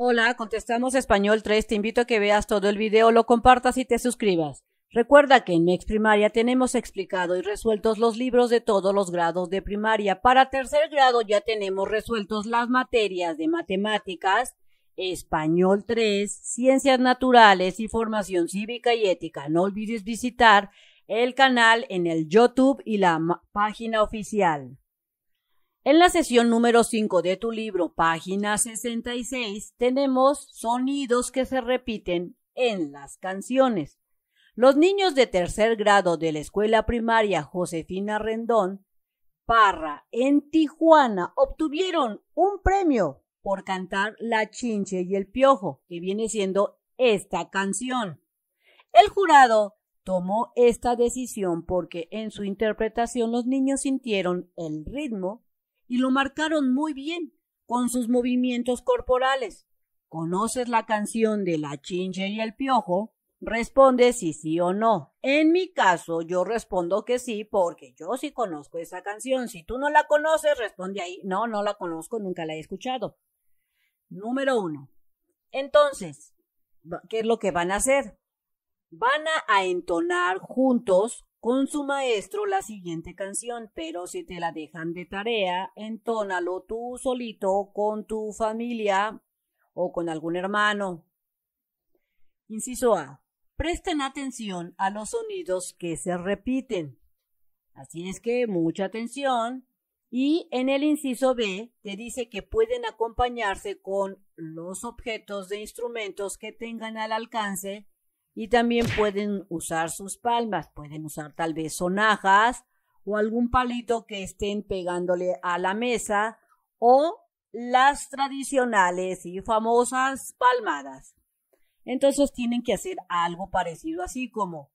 Hola, contestamos español 3. Te invito a que veas todo el video, lo compartas y te suscribas. Recuerda que en Mex Primaria tenemos explicado y resueltos los libros de todos los grados de primaria. Para tercer grado ya tenemos resueltos las materias de matemáticas, español 3, ciencias naturales y formación cívica y ética. No olvides visitar el canal en el YouTube y la página oficial. En la sesión número 5 de tu libro, página 66, tenemos sonidos que se repiten en las canciones. Los niños de tercer grado de la escuela primaria Josefina Rendón Parra en Tijuana obtuvieron un premio por cantar La Chinche y el Piojo, que viene siendo esta canción. El jurado tomó esta decisión porque en su interpretación los niños sintieron el ritmo, y lo marcaron muy bien con sus movimientos corporales. ¿Conoces la canción de la chinche y el piojo? Responde si sí o no. En mi caso, yo respondo que sí, porque yo sí conozco esa canción. Si tú no la conoces, responde ahí. No, no la conozco, nunca la he escuchado. Número uno. Entonces, ¿qué es lo que van a hacer? Van a entonar juntos con su maestro la siguiente canción, pero si te la dejan de tarea, entónalo tú solito con tu familia o con algún hermano. Inciso A. Presten atención a los sonidos que se repiten. Así es que mucha atención. Y en el inciso B te dice que pueden acompañarse con los objetos de instrumentos que tengan al alcance y también pueden usar sus palmas, pueden usar tal vez sonajas o algún palito que estén pegándole a la mesa o las tradicionales y famosas palmadas. Entonces tienen que hacer algo parecido así como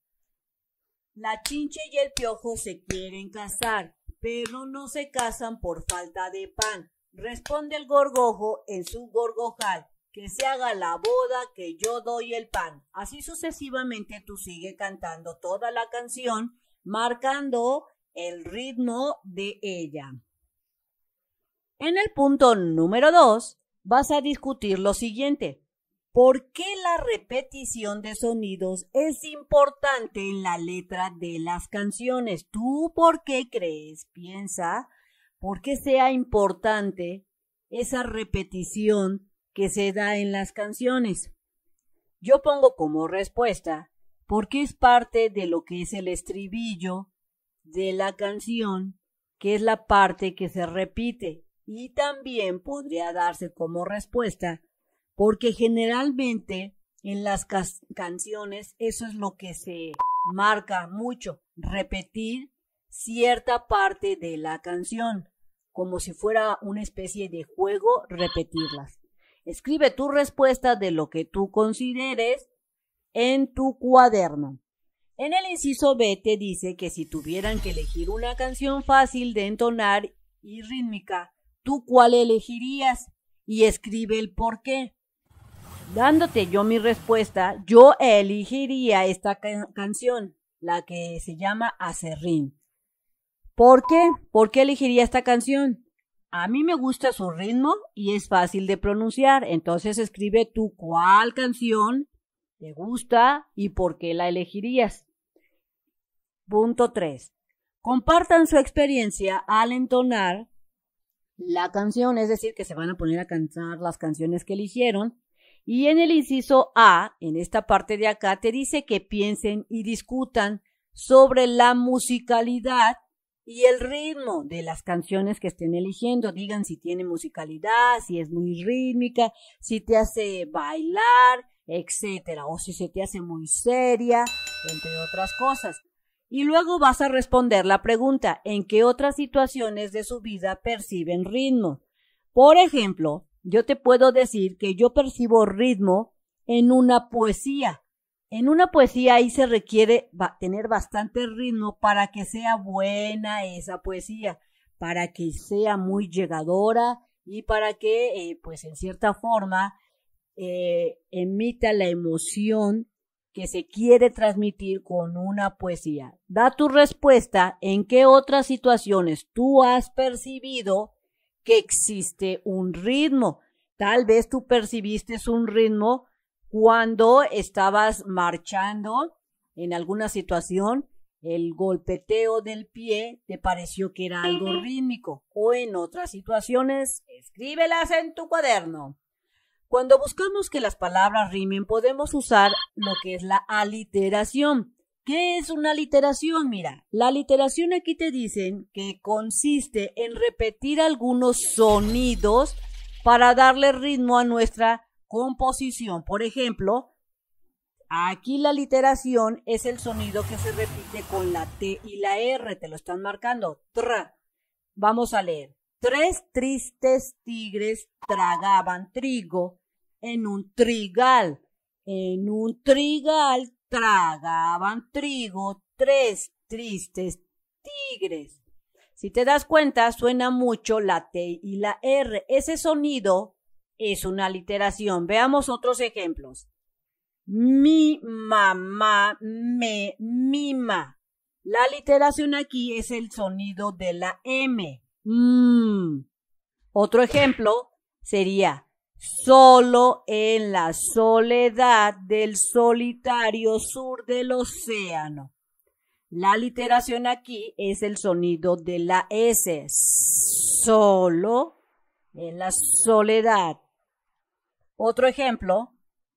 la chinche y el piojo se quieren casar, pero no se casan por falta de pan. Responde el gorgojo en su gorgojal que se haga la boda, que yo doy el pan. Así sucesivamente tú sigues cantando toda la canción, marcando el ritmo de ella. En el punto número dos, vas a discutir lo siguiente. ¿Por qué la repetición de sonidos es importante en la letra de las canciones? ¿Tú por qué crees, piensa, por qué sea importante esa repetición que se da en las canciones. Yo pongo como respuesta porque es parte de lo que es el estribillo de la canción, que es la parte que se repite. Y también podría darse como respuesta porque generalmente en las canciones eso es lo que se marca mucho, repetir cierta parte de la canción, como si fuera una especie de juego repetirlas. Escribe tu respuesta de lo que tú consideres en tu cuaderno. En el inciso B te dice que si tuvieran que elegir una canción fácil de entonar y rítmica, ¿tú cuál elegirías? Y escribe el por qué. Dándote yo mi respuesta, yo elegiría esta canción, la que se llama Acerrín. ¿Por qué? ¿Por qué elegiría esta canción? A mí me gusta su ritmo y es fácil de pronunciar, entonces escribe tú cuál canción te gusta y por qué la elegirías. Punto 3. Compartan su experiencia al entonar la canción, es decir, que se van a poner a cantar las canciones que eligieron. Y en el inciso A, en esta parte de acá, te dice que piensen y discutan sobre la musicalidad y el ritmo de las canciones que estén eligiendo. Digan si tiene musicalidad, si es muy rítmica, si te hace bailar, etcétera, o si se te hace muy seria, entre otras cosas. Y luego vas a responder la pregunta, ¿en qué otras situaciones de su vida perciben ritmo? Por ejemplo, yo te puedo decir que yo percibo ritmo en una poesía en una poesía ahí se requiere tener bastante ritmo para que sea buena esa poesía, para que sea muy llegadora y para que, eh, pues en cierta forma, eh, emita la emoción que se quiere transmitir con una poesía. Da tu respuesta en qué otras situaciones tú has percibido que existe un ritmo. Tal vez tú percibiste un ritmo cuando estabas marchando en alguna situación, el golpeteo del pie te pareció que era algo rítmico o en otras situaciones, escríbelas en tu cuaderno. Cuando buscamos que las palabras rimen, podemos usar lo que es la aliteración. ¿Qué es una aliteración? Mira, la aliteración aquí te dicen que consiste en repetir algunos sonidos para darle ritmo a nuestra composición. Por ejemplo, aquí la literación es el sonido que se repite con la T y la R, te lo están marcando. Tra. Vamos a leer. Tres tristes tigres tragaban trigo en un trigal. En un trigal tragaban trigo tres tristes tigres. Si te das cuenta, suena mucho la T y la R. Ese sonido es una literación. Veamos otros ejemplos. Mi mamá me mima. La literación aquí es el sonido de la M. Mm. Otro ejemplo sería solo en la soledad del solitario sur del océano. La literación aquí es el sonido de la S. Solo en la soledad otro ejemplo,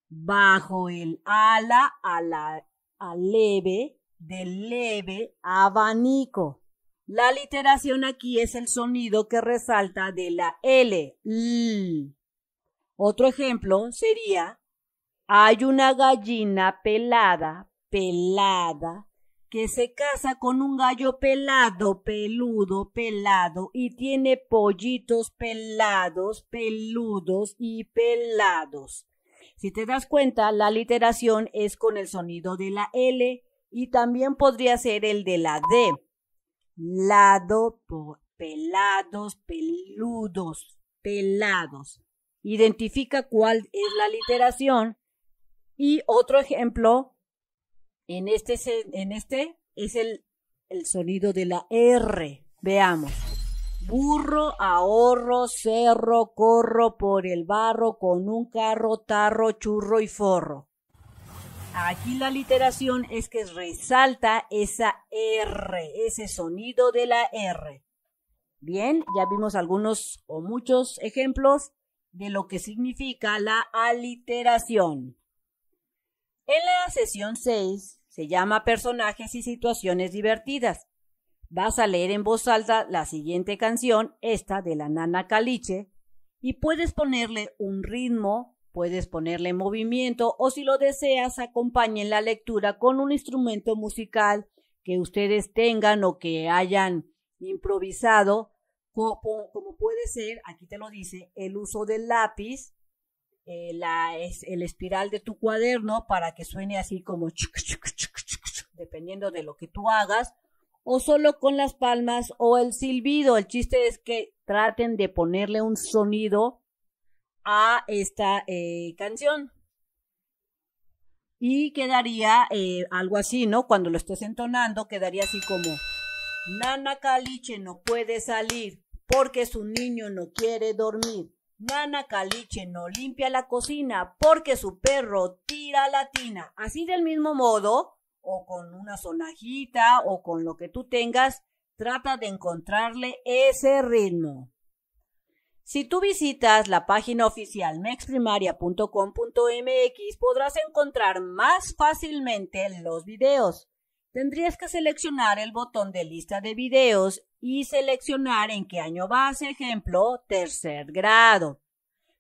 bajo el ala a la a leve, del leve abanico. La literación aquí es el sonido que resalta de la L. L. Otro ejemplo sería, hay una gallina pelada, pelada, que se casa con un gallo pelado, peludo, pelado, y tiene pollitos pelados, peludos y pelados. Si te das cuenta, la literación es con el sonido de la L y también podría ser el de la D. Lado, pelados, peludos, pelados. Identifica cuál es la literación. Y otro ejemplo en este, es este el, sonido de la R. Veamos. Burro, ahorro, cerro, corro por el barro con un carro, tarro, churro y forro. Aquí la aliteración es que resalta esa R, ese sonido de la R. Bien, ya vimos algunos o muchos ejemplos de lo que significa la aliteración. En la sesión 6 se llama Personajes y Situaciones Divertidas. Vas a leer en voz alta la siguiente canción, esta de la nana caliche, y puedes ponerle un ritmo, puedes ponerle movimiento o si lo deseas acompañen la lectura con un instrumento musical que ustedes tengan o que hayan improvisado, como, como puede ser, aquí te lo dice, el uso del lápiz, eh, la, es, el espiral de tu cuaderno para que suene así como dependiendo de lo que tú hagas, o solo con las palmas o el silbido. El chiste es que traten de ponerle un sonido a esta eh, canción. Y quedaría eh, algo así, ¿no? Cuando lo estés entonando, quedaría así como, Nana Caliche no puede salir porque su niño no quiere dormir. Nana Caliche no limpia la cocina porque su perro tira la tina. Así del mismo modo, o con una sonajita o con lo que tú tengas, trata de encontrarle ese ritmo. Si tú visitas la página oficial mexprimaria.com.mx podrás encontrar más fácilmente los videos. Tendrías que seleccionar el botón de lista de videos y seleccionar en qué año vas, ejemplo, tercer grado,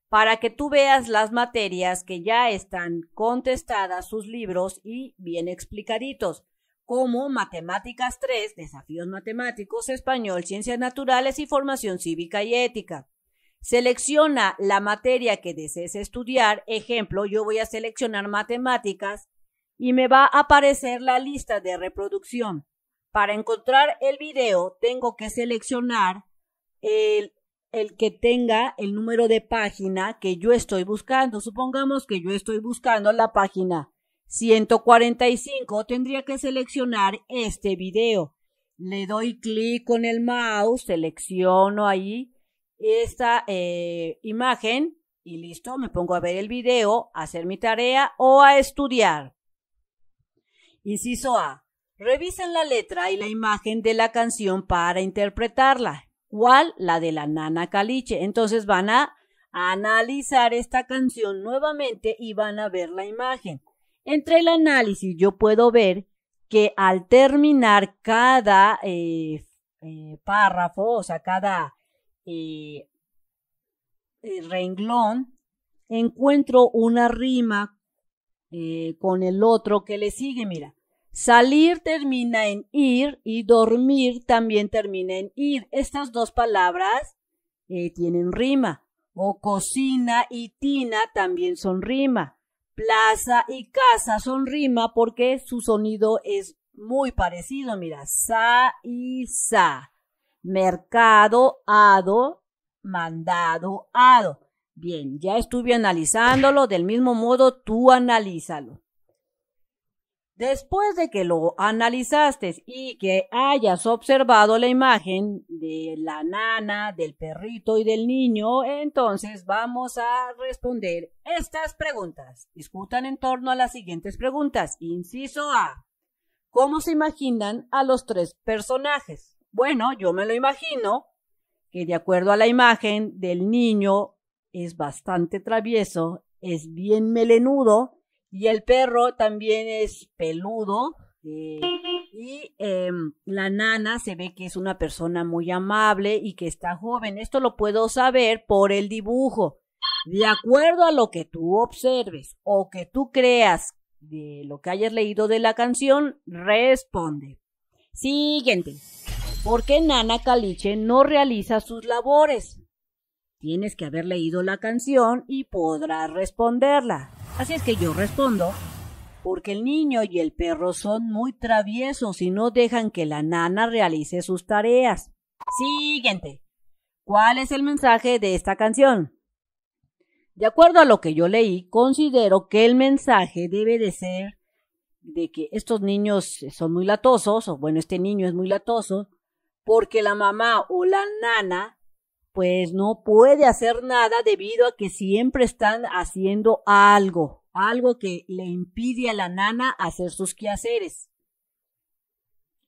para que tú veas las materias que ya están contestadas sus libros y bien explicaditos, como Matemáticas 3, Desafíos Matemáticos, Español, Ciencias Naturales y Formación Cívica y Ética. Selecciona la materia que desees estudiar. Ejemplo, yo voy a seleccionar matemáticas y me va a aparecer la lista de reproducción. Para encontrar el video tengo que seleccionar el, que tenga el número de página que yo estoy buscando. Supongamos que yo estoy buscando la página 145, tendría que seleccionar este video. Le doy clic con el mouse, selecciono ahí esta eh, imagen y listo, me pongo a ver el video, a hacer mi tarea o a estudiar. Inciso A. Revisen la letra y la imagen de la canción para interpretarla. ¿Cuál? La de la nana caliche. Entonces van a analizar esta canción nuevamente y van a ver la imagen. Entre el análisis yo puedo ver que al terminar cada eh, eh, párrafo, o sea, cada eh, renglón, encuentro una rima con el otro que le sigue, mira. Salir termina en ir y dormir también termina en ir. Estas dos palabras eh, tienen rima. O cocina y tina también son rima. Plaza y casa son rima porque su sonido es muy parecido. Mira, sa y sa. Mercado, ado, mandado, ado. Bien, ya estuve analizándolo. Del mismo modo, tú analízalo. Después de que lo analizaste y que hayas observado la imagen de la nana, del perrito y del niño, entonces vamos a responder estas preguntas. Discutan en torno a las siguientes preguntas. Inciso A. ¿Cómo se imaginan a los tres personajes? Bueno, yo me lo imagino que de acuerdo a la imagen del niño es bastante travieso, es bien melenudo, y el perro también es peludo. Eh, y em, la nana se ve que es una persona muy amable y que está joven. Esto lo puedo saber por el dibujo. De acuerdo a lo que tú observes o que tú creas de lo que hayas leído de la canción, responde. Siguiente. ¿Por qué Nana Caliche no realiza sus labores? Tienes que haber leído la canción y podrás responderla. Así es que yo respondo, porque el niño y el perro son muy traviesos y no dejan que la nana realice sus tareas. Siguiente. ¿Cuál es el mensaje de esta canción? De acuerdo a lo que yo leí, considero que el mensaje debe de ser de que estos niños son muy latosos, o bueno, este niño es muy latoso, porque la mamá o la nana pues no puede hacer nada debido a que siempre están haciendo algo, algo que le impide a la nana hacer sus quehaceres.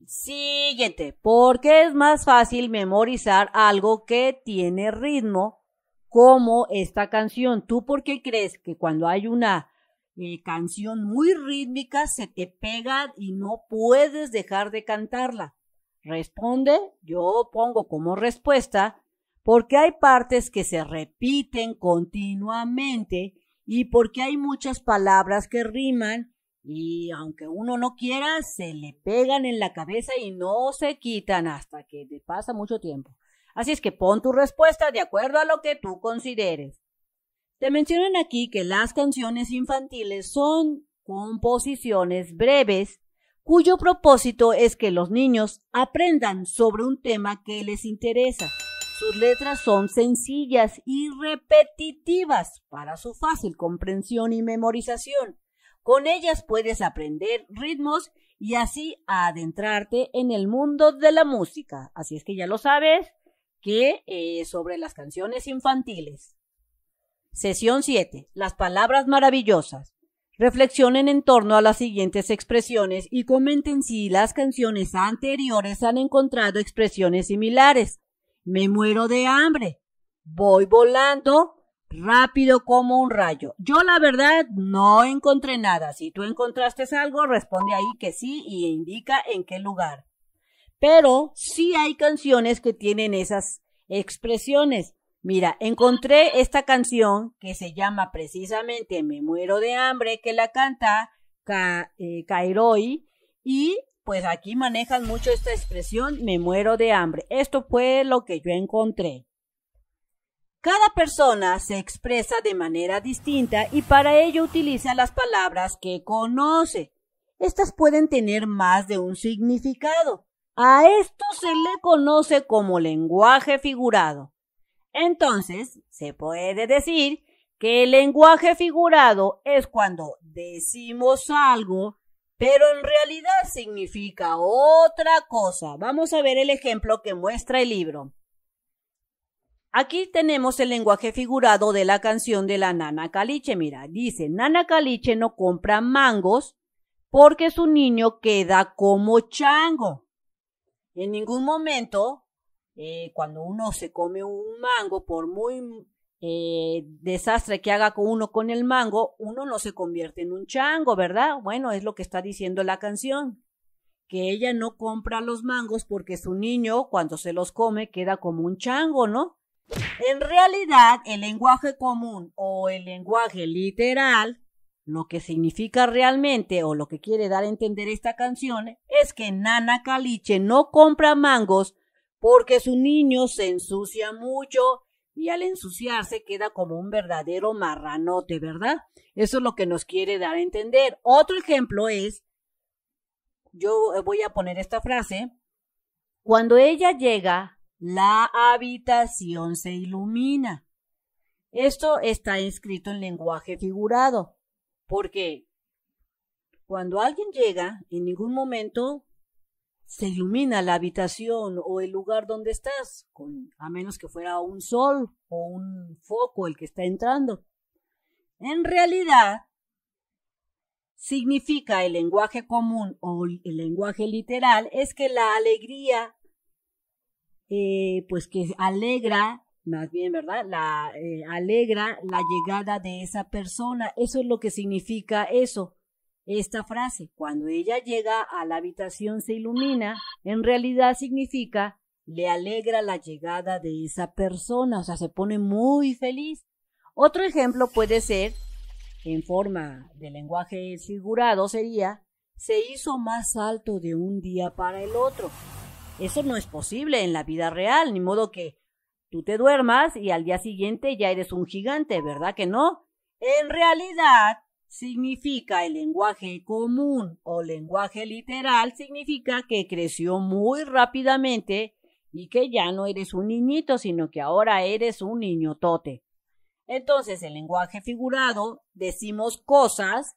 Siguiente, qué es más fácil memorizar algo que tiene ritmo como esta canción. ¿Tú por qué crees que cuando hay una eh, canción muy rítmica se te pega y no puedes dejar de cantarla? Responde, yo pongo como respuesta porque hay partes que se repiten continuamente y porque hay muchas palabras que riman y aunque uno no quiera, se le pegan en la cabeza y no se quitan hasta que te pasa mucho tiempo. Así es que pon tu respuesta de acuerdo a lo que tú consideres. Te mencionan aquí que las canciones infantiles son composiciones breves cuyo propósito es que los niños aprendan sobre un tema que les interesa. Sus letras son sencillas y repetitivas para su fácil comprensión y memorización. Con ellas puedes aprender ritmos y así adentrarte en el mundo de la música. Así es que ya lo sabes que es eh, sobre las canciones infantiles. Sesión 7. Las palabras maravillosas. Reflexionen en torno a las siguientes expresiones y comenten si las canciones anteriores han encontrado expresiones similares. Me muero de hambre. Voy volando rápido como un rayo. Yo la verdad no encontré nada. Si tú encontraste algo, responde ahí que sí y indica en qué lugar. Pero sí hay canciones que tienen esas expresiones. Mira, encontré esta canción que se llama precisamente Me muero de hambre, que la canta Cairoi eh, y pues aquí manejan mucho esta expresión me muero de hambre. Esto fue lo que yo encontré. Cada persona se expresa de manera distinta y para ello utiliza las palabras que conoce. Estas pueden tener más de un significado. A esto se le conoce como lenguaje figurado. Entonces, se puede decir que el lenguaje figurado es cuando decimos algo pero en realidad significa otra cosa. Vamos a ver el ejemplo que muestra el libro. Aquí tenemos el lenguaje figurado de la canción de la Nana Caliche. Mira, dice, Nana Caliche no compra mangos porque su niño queda como chango. En ningún momento, eh, cuando uno se come un mango, por muy eh, desastre que haga uno con el mango, uno no se convierte en un chango, ¿verdad? Bueno, es lo que está diciendo la canción, que ella no compra los mangos porque su niño cuando se los come queda como un chango, ¿no? En realidad, el lenguaje común o el lenguaje literal, lo que significa realmente o lo que quiere dar a entender esta canción es que Nana Caliche no compra mangos porque su niño se ensucia mucho, y al ensuciarse queda como un verdadero marranote, ¿verdad? Eso es lo que nos quiere dar a entender. Otro ejemplo es, yo voy a poner esta frase, cuando ella llega, la habitación se ilumina. Esto está escrito en lenguaje figurado, porque cuando alguien llega, en ningún momento se ilumina la habitación o el lugar donde estás, a menos que fuera un sol o un foco el que está entrando. En realidad, significa el lenguaje común o el lenguaje literal, es que la alegría, eh, pues que alegra, más bien, ¿verdad? La eh, alegra la llegada de esa persona. Eso es lo que significa eso. Esta frase, cuando ella llega a la habitación se ilumina, en realidad significa le alegra la llegada de esa persona, o sea, se pone muy feliz. Otro ejemplo puede ser, en forma de lenguaje figurado, sería, se hizo más alto de un día para el otro. Eso no es posible en la vida real, ni modo que tú te duermas y al día siguiente ya eres un gigante, ¿verdad que no? En realidad, significa el lenguaje común o lenguaje literal, significa que creció muy rápidamente y que ya no eres un niñito, sino que ahora eres un niñotote. Entonces, el lenguaje figurado decimos cosas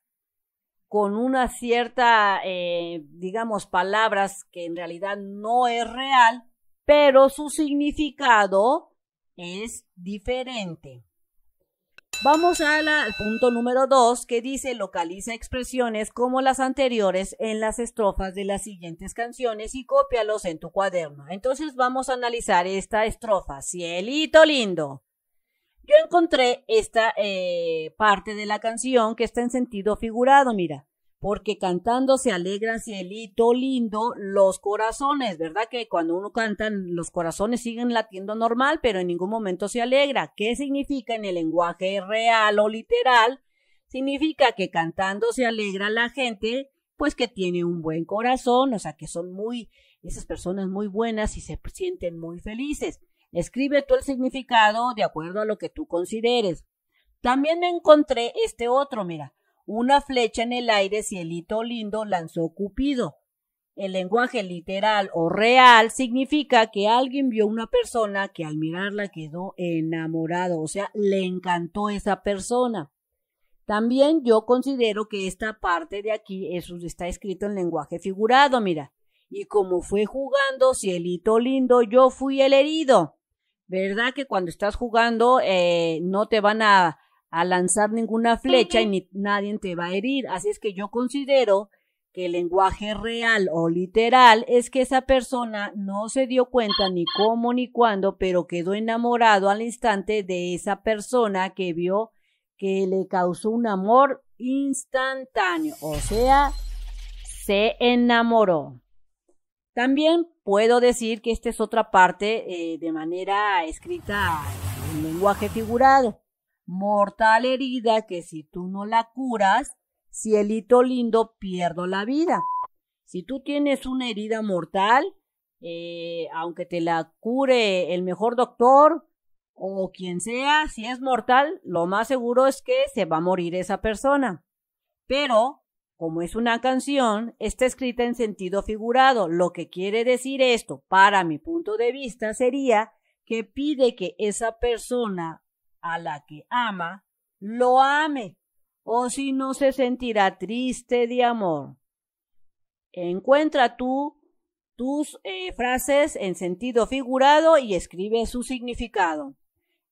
con una cierta, eh, digamos, palabras que en realidad no es real, pero su significado es diferente. Vamos al punto número dos que dice localiza expresiones como las anteriores en las estrofas de las siguientes canciones y cópialos en tu cuaderno. Entonces vamos a analizar esta estrofa, cielito lindo. Yo encontré esta eh, parte de la canción que está en sentido figurado, mira porque cantando se alegran cielito lindo los corazones, ¿verdad? Que cuando uno canta los corazones siguen latiendo normal, pero en ningún momento se alegra. ¿Qué significa en el lenguaje real o literal? Significa que cantando se alegra la gente, pues que tiene un buen corazón, o sea, que son muy, esas personas muy buenas y se sienten muy felices. Escribe tú el significado de acuerdo a lo que tú consideres. También me encontré este otro, mira una flecha en el aire cielito lindo lanzó Cupido. El lenguaje literal o real significa que alguien vio una persona que al mirarla quedó enamorado, o sea, le encantó esa persona. También yo considero que esta parte de aquí eso está escrito en lenguaje figurado, mira. Y como fue jugando, cielito lindo, yo fui el herido. ¿Verdad que cuando estás jugando eh, no te van a a lanzar ninguna flecha y nadie te va a herir. Así es que yo considero que el lenguaje real o literal es que esa persona no se dio cuenta ni cómo ni cuándo, pero quedó enamorado al instante de esa persona que vio que le causó un amor instantáneo, o sea, se enamoró. También puedo decir que esta es otra parte eh, de manera escrita en lenguaje figurado mortal herida que si tú no la curas, cielito lindo, pierdo la vida. Si tú tienes una herida mortal, eh, aunque te la cure el mejor doctor o quien sea, si es mortal, lo más seguro es que se va a morir esa persona. Pero, como es una canción, está escrita en sentido figurado. Lo que quiere decir esto, para mi punto de vista, sería que pide que esa persona a la que ama, lo ame, o si no se sentirá triste de amor. Encuentra tú tus eh, frases en sentido figurado y escribe su significado.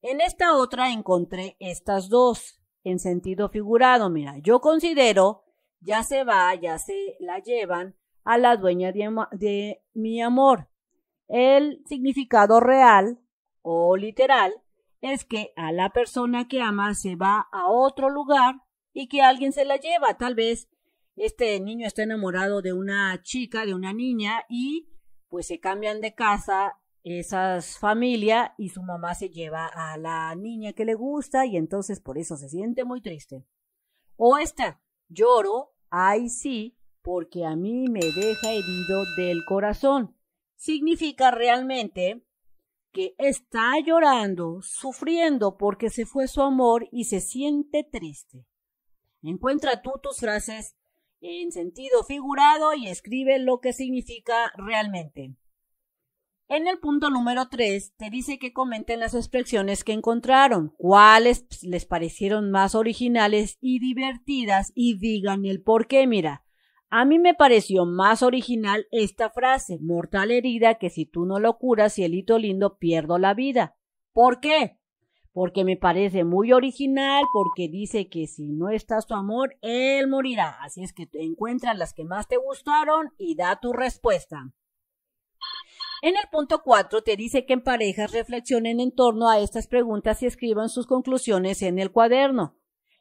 En esta otra encontré estas dos en sentido figurado. Mira, yo considero, ya se va, ya se la llevan a la dueña de mi amor. El significado real o literal es que a la persona que ama se va a otro lugar y que alguien se la lleva. Tal vez este niño está enamorado de una chica, de una niña, y pues se cambian de casa esas familias y su mamá se lleva a la niña que le gusta y entonces por eso se siente muy triste. O esta, lloro, ay sí, porque a mí me deja herido del corazón. Significa realmente que está llorando, sufriendo porque se fue su amor y se siente triste. Encuentra tú tus frases en sentido figurado y escribe lo que significa realmente. En el punto número 3 te dice que comenten las expresiones que encontraron, cuáles les parecieron más originales y divertidas y digan el por qué. Mira, a mí me pareció más original esta frase, mortal herida que si tú no lo curas, cielito lindo, pierdo la vida. ¿Por qué? Porque me parece muy original, porque dice que si no estás tu amor, él morirá. Así es que encuentran las que más te gustaron y da tu respuesta. En el punto 4 te dice que en parejas reflexionen en torno a estas preguntas y escriban sus conclusiones en el cuaderno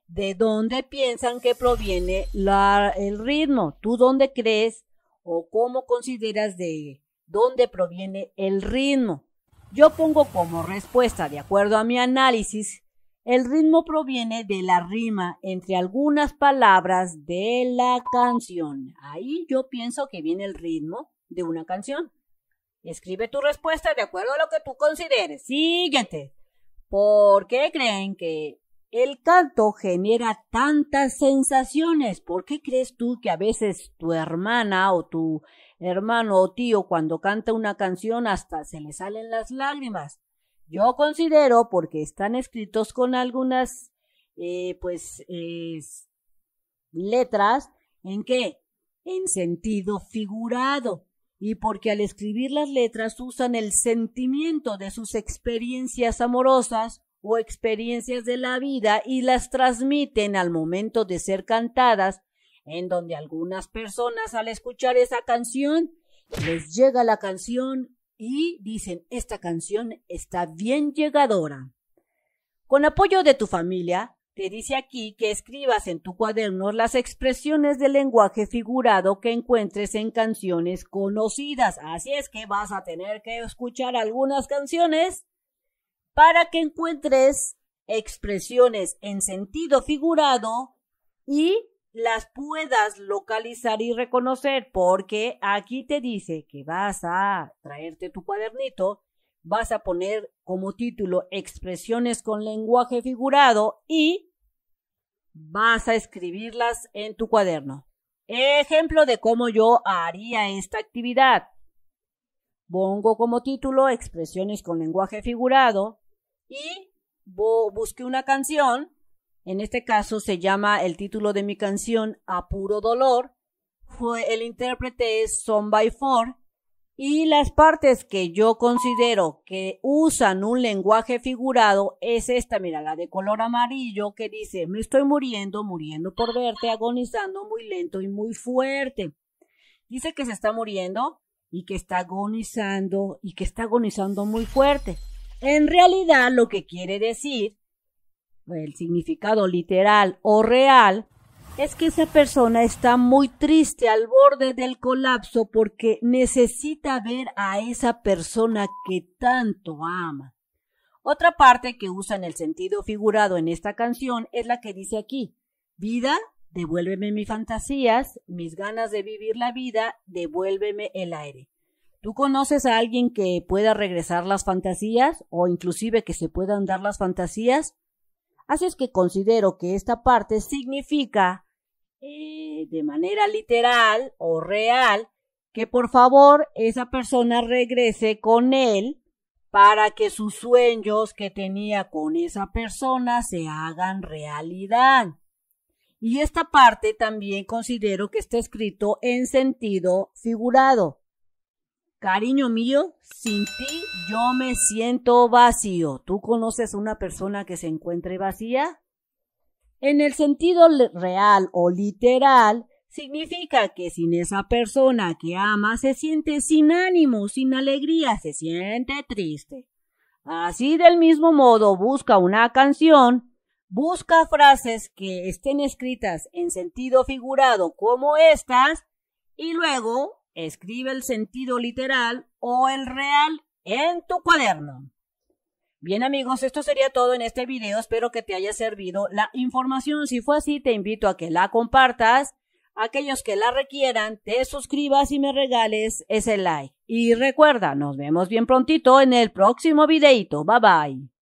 de dónde piensan que proviene el ritmo. ¿Tú dónde crees o cómo consideras de dónde proviene el ritmo? Yo pongo como respuesta, de acuerdo a mi análisis, el ritmo proviene de la rima entre algunas palabras de la canción. Ahí yo pienso que viene el ritmo de una canción. Escribe tu respuesta de acuerdo a lo que tú consideres. Siguiente. ¿Por qué creen que el canto genera tantas sensaciones. ¿Por qué crees tú que a veces tu hermana o tu hermano o tío cuando canta una canción hasta se le salen las lágrimas? Yo considero porque están escritos con algunas, eh, pues, letras, ¿en qué? En sentido figurado. Y porque al escribir las letras usan el sentimiento de sus experiencias amorosas o experiencias de la vida y las transmiten al momento de ser cantadas, en donde algunas personas al escuchar esa canción les llega la canción y dicen esta canción está bien llegadora. Con apoyo de tu familia, te dice aquí que escribas en tu cuaderno las expresiones de lenguaje figurado que encuentres en canciones conocidas. Así es que vas a tener que escuchar algunas canciones para que encuentres expresiones en sentido figurado y las puedas localizar y reconocer, porque aquí te dice que vas a traerte tu cuadernito, vas a poner como título expresiones con lenguaje figurado y vas a escribirlas en tu cuaderno. Ejemplo de cómo yo haría esta actividad. Pongo como título expresiones con lenguaje figurado y busqué una canción, en este caso se llama el título de mi canción A Puro Dolor, fue, el intérprete es Son by Four, y las partes que yo considero que usan un lenguaje figurado es esta, mira, la de color amarillo que dice, me estoy muriendo, muriendo por verte, agonizando muy lento y muy fuerte. Dice que se está muriendo y que está agonizando y que está agonizando muy fuerte. En realidad lo que quiere decir, el significado literal o real, es que esa persona está muy triste al borde del colapso porque necesita ver a esa persona que tanto ama. Otra parte que usa en el sentido figurado en esta canción es la que dice aquí, vida, devuélveme mis fantasías, mis ganas de vivir la vida, devuélveme el aire. ¿Tú conoces a alguien que pueda regresar las fantasías o inclusive que se puedan dar las fantasías? Así es que considero que esta parte significa eh, de manera literal o real que por favor esa persona regrese con él para que sus sueños que tenía con esa persona se hagan realidad. Y esta parte también considero que está escrito en sentido figurado Cariño mío, sin ti yo me siento vacío. ¿Tú conoces una persona que se encuentre vacía? En el sentido real o literal, significa que sin esa persona que ama se siente sin ánimo, sin alegría, se siente triste. Así del mismo modo, busca una canción, busca frases que estén escritas en sentido figurado como estas, y luego Escribe el sentido literal o el real en tu cuaderno. Bien amigos, esto sería todo en este video. Espero que te haya servido la información. Si fue así, te invito a que la compartas. Aquellos que la requieran, te suscribas y me regales ese like. Y recuerda, nos vemos bien prontito en el próximo videito. Bye bye.